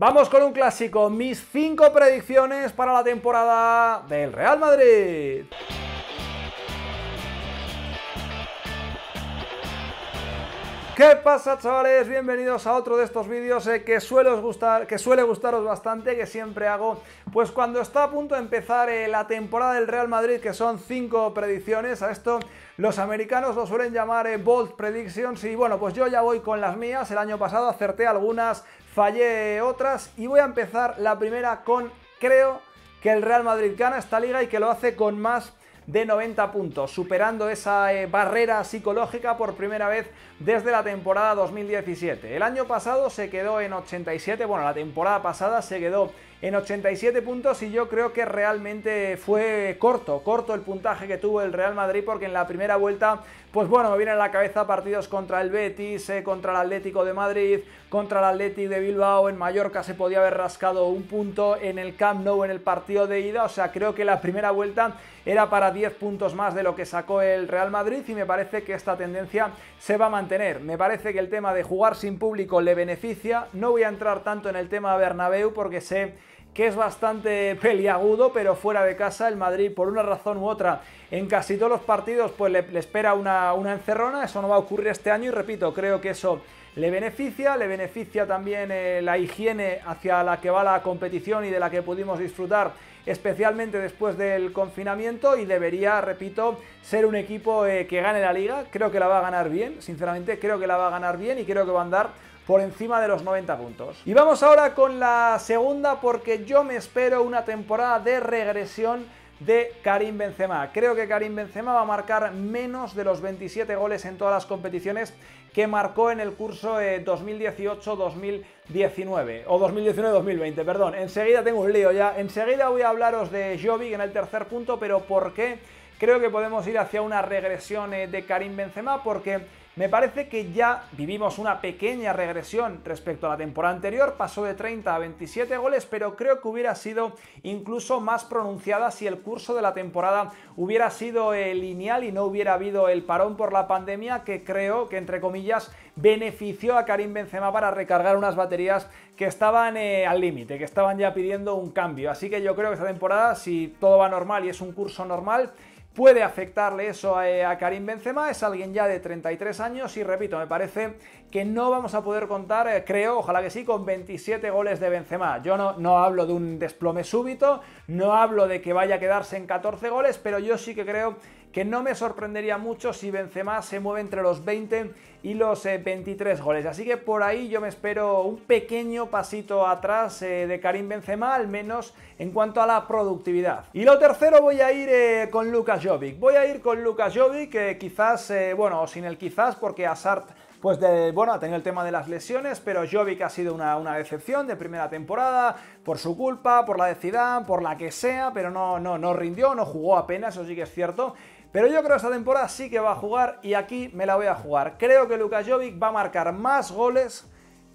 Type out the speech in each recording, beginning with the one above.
Vamos con un clásico, mis 5 predicciones para la temporada del Real Madrid. ¿Qué pasa chavales? Bienvenidos a otro de estos vídeos eh, que, suele gustar, que suele gustaros bastante, que siempre hago pues cuando está a punto de empezar eh, la temporada del Real Madrid, que son 5 predicciones, a esto los americanos lo suelen llamar eh, bold predictions y bueno, pues yo ya voy con las mías, el año pasado acerté algunas fallé otras y voy a empezar la primera con, creo, que el Real Madrid gana esta liga y que lo hace con más de 90 puntos, superando esa eh, barrera psicológica por primera vez desde la temporada 2017. El año pasado se quedó en 87, bueno, la temporada pasada se quedó en 87 puntos y yo creo que realmente fue corto, corto el puntaje que tuvo el Real Madrid porque en la primera vuelta, pues bueno, me vienen a la cabeza partidos contra el Betis, eh, contra el Atlético de Madrid, contra el Atlético de Bilbao, en Mallorca se podía haber rascado un punto, en el Camp Nou en el partido de ida, o sea, creo que la primera vuelta era para 10 puntos más de lo que sacó el Real Madrid y me parece que esta tendencia se va a mantener. Me parece que el tema de jugar sin público le beneficia, no voy a entrar tanto en el tema Bernabéu porque sé que es bastante peliagudo, pero fuera de casa el Madrid, por una razón u otra, en casi todos los partidos, pues le, espera una, encerrona, eso no va a ocurrir este año y repito, creo que eso le beneficia, le beneficia también eh, la higiene hacia la que va la competición y de la que pudimos disfrutar especialmente después del confinamiento y debería, repito, ser un equipo eh, que gane la liga, creo que la va a ganar bien, sinceramente creo que la va a ganar bien y creo que va a andar por encima de los 90 puntos. Y vamos ahora con la segunda porque yo me espero una temporada de regresión de Karim Benzema. Creo que Karim Benzema va a marcar menos de los 27 goles en todas las competiciones que marcó en el curso 2018-2019 eh, o 2019-2020, perdón. Enseguida tengo un lío ya. Enseguida voy a hablaros de Jovic en el tercer punto, pero ¿por qué? Creo que podemos ir hacia una regresión eh, de Karim Benzema porque me parece que ya vivimos una pequeña regresión respecto a la temporada anterior, pasó de 30 a 27 goles, pero creo que hubiera sido incluso más pronunciada si el curso de la temporada hubiera sido lineal y no hubiera habido el parón por la pandemia que creo que entre comillas benefició a Karim Benzema para recargar unas baterías que estaban eh, al límite, que estaban ya pidiendo un cambio. Así que yo creo que esta temporada, si todo va normal y es un curso normal, puede afectarle eso eh, a, Karim Benzema, es alguien ya de 33 años y repito, me parece que no vamos a poder contar, eh, creo, ojalá que sí, con 27 goles de Benzema. Yo no, no hablo de un desplome súbito, no hablo de que vaya a quedarse en 14 goles, pero yo sí que creo que no me sorprendería mucho si Benzema se mueve entre los 20 y los 23 eh, goles. Así que por ahí yo me espero un pequeño pasito atrás eh, de Karim Benzema, al menos en cuanto a la productividad. Y lo tercero voy a ir eh, con Lucas Jovic. Voy a ir con Lucas Jovic, quizás, bueno, sin el quizás, porque Asart pues de, bueno, ha tenido el tema de las lesiones, pero Jovic ha sido una, decepción de primera temporada, por su culpa, por la de por la que sea, pero no, no, no rindió, no jugó apenas, eso sí que es cierto, pero yo creo que esta temporada sí que va a jugar y aquí me la voy a jugar. Creo que Lukas Jovic va a marcar más goles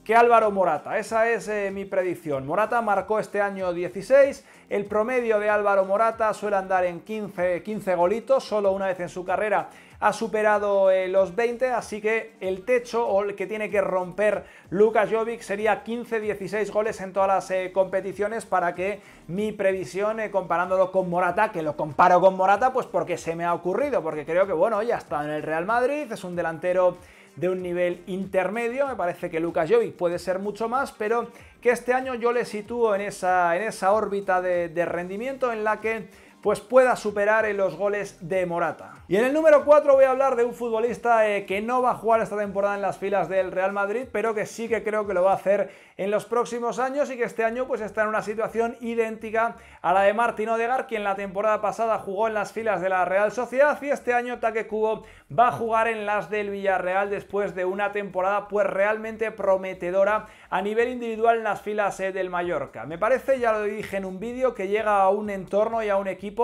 que Álvaro Morata. Esa es eh, mi predicción. Morata marcó este año 16. El promedio de Álvaro Morata suele andar en 15, 15 golitos. Solo una vez en su carrera ha superado eh, los 20, así que el techo o el que tiene que romper Lucas Jovic sería 15-16 goles en todas las eh, competiciones para que mi previsión, eh, comparándolo con Morata, que lo comparo con Morata, pues porque se me ha ocurrido, porque creo que, bueno, ya está en el Real Madrid, es un delantero de un nivel intermedio. Me parece que Lucas Jovic puede ser mucho más, pero que este año yo le sitúo en esa, en esa órbita de rendimiento en la que pues pueda superar los goles de Morata. Y en el número 4 voy a hablar de un futbolista eh, que no va a jugar esta temporada en las filas del Real Madrid, pero que sí que creo que lo va a hacer en los próximos años y que este año pues está en una situación idéntica a la de Martín Odegar, quien la temporada pasada jugó en las filas de la Real Sociedad y este año Take va a jugar en las del Villarreal después de una temporada pues realmente prometedora a nivel individual en las filas eh, del Mallorca. Me parece, ya lo dije en un vídeo, que llega a un entorno y a un equipo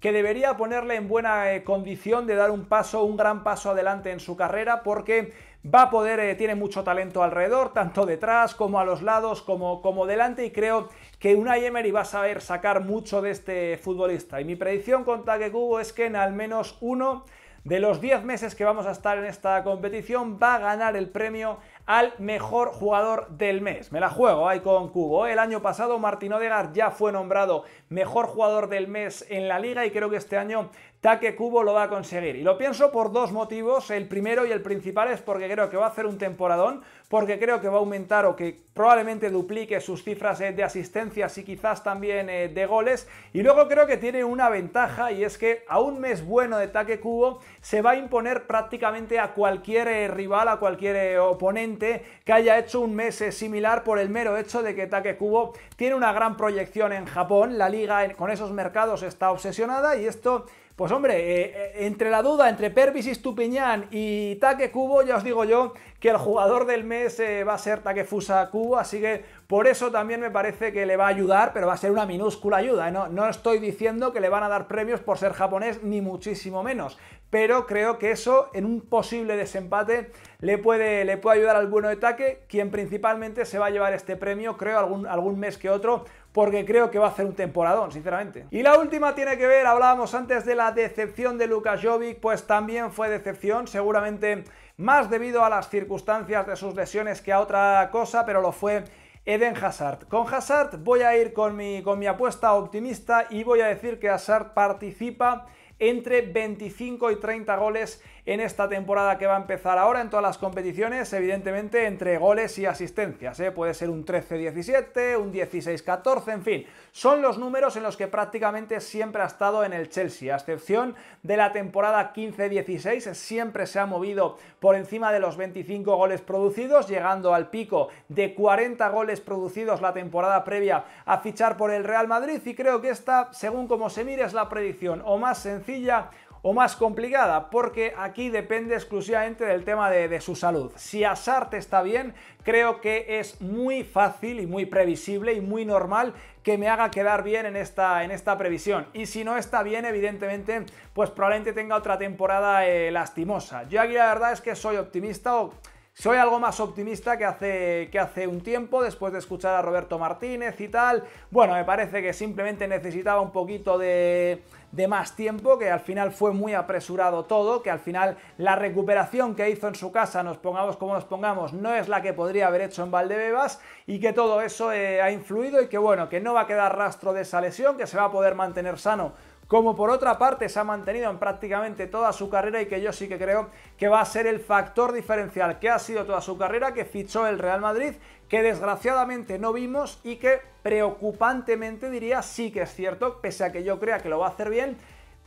que debería ponerle en buena eh, condición de dar un paso, un gran paso adelante en su carrera porque va a poder, eh, tiene mucho talento alrededor, tanto detrás como a los lados, como, como delante y creo que una Emery va a saber sacar mucho de este futbolista. Y mi predicción con Takekubo es que en al menos uno de los 10 meses que vamos a estar en esta competición va a ganar el premio al mejor jugador del mes. Me la juego ahí con Cubo. El año pasado Martín Odegar ya fue nombrado mejor jugador del mes en la liga y creo que este año taque Cubo lo va a conseguir. Y lo pienso por dos motivos. El primero y el principal es porque creo que va a hacer un temporadón, porque creo que va a aumentar o que probablemente duplique sus cifras eh, de asistencias y quizás también eh, de goles. Y luego creo que tiene una ventaja y es que a un mes bueno de Take Cubo se va a imponer prácticamente a cualquier eh, rival, a cualquier oponente que haya hecho un mes similar por el mero hecho de que Takekubo tiene una gran proyección en Japón, la liga con esos mercados está obsesionada y esto... Pues hombre, eh, eh, entre la duda entre Pervis Estupiñán y Take ya os digo yo que el jugador del mes eh, va a ser Takefusa Kubo, así que por eso también me parece que le va a ayudar, pero va a ser una minúscula ayuda. no estoy diciendo que le van a dar premios por ser japonés, ni muchísimo menos pero creo que eso en un posible desempate le puede, le puede ayudar al bueno de ataque, quien principalmente se va a llevar este premio, creo, algún, algún mes que otro, porque creo que va a hacer un temporadón, sinceramente. Y la última tiene que ver, hablábamos antes de la decepción de Lukas Jovic, pues también fue decepción, seguramente más debido a las circunstancias de sus lesiones que a otra cosa, pero lo fue Eden Hazard. Con Hazard voy a ir con mi, con mi apuesta optimista y voy a decir que Hazard participa entre 25 y 30 goles en esta temporada que va a empezar ahora en todas las competiciones, evidentemente entre goles y asistencias. ¿eh? Puede ser un 13-17, un 16-14, en fin. Son los números en los que prácticamente siempre ha estado en el Chelsea, a excepción de la temporada 15-16, siempre se ha movido por encima de los 25 goles producidos, llegando al pico de 40 goles producidos la temporada previa a fichar por el Real Madrid y creo que esta, según como se mire, es la predicción o más sencilla o más complicada, porque aquí depende exclusivamente del tema de, su salud. Si Asarte está bien, creo que es muy fácil y muy previsible y muy normal que me haga quedar bien en esta, en esta previsión. Y si no está bien, evidentemente, pues probablemente tenga otra temporada eh, lastimosa. Yo aquí la verdad es que soy optimista o... Soy algo más optimista que hace, que hace un tiempo, después de escuchar a Roberto Martínez y tal. Bueno, me parece que simplemente necesitaba un poquito de, más tiempo, que al final fue muy apresurado todo, que al final la recuperación que hizo en su casa, nos pongamos como nos pongamos, no es la que podría haber hecho en Valdebebas y que todo eso eh, ha influido y que bueno, que no va a quedar rastro de esa lesión, que se va a poder mantener sano como por otra parte se ha mantenido en prácticamente toda su carrera y que yo sí que creo que va a ser el factor diferencial que ha sido toda su carrera, que fichó el Real Madrid, que desgraciadamente no vimos y que preocupantemente diría sí que es cierto, pese a que yo crea que lo va a hacer bien,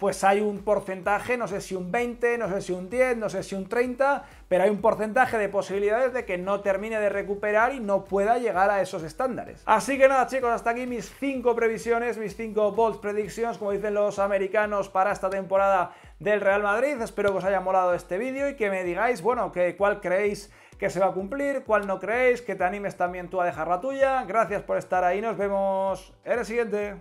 pues hay un porcentaje, no sé si un 20, no sé si un 10, no sé si un 30, pero hay un porcentaje de posibilidades de que no termine de recuperar y no pueda llegar a esos estándares. Así que nada chicos, hasta aquí mis 5 previsiones, mis 5 bold predictions, como dicen los americanos, para esta temporada del Real Madrid. Espero que os haya molado este vídeo y que me digáis, bueno, cuál creéis que se va a cumplir, cuál no creéis, que te animes también tú a dejar la tuya. Gracias por estar ahí, nos vemos en el siguiente.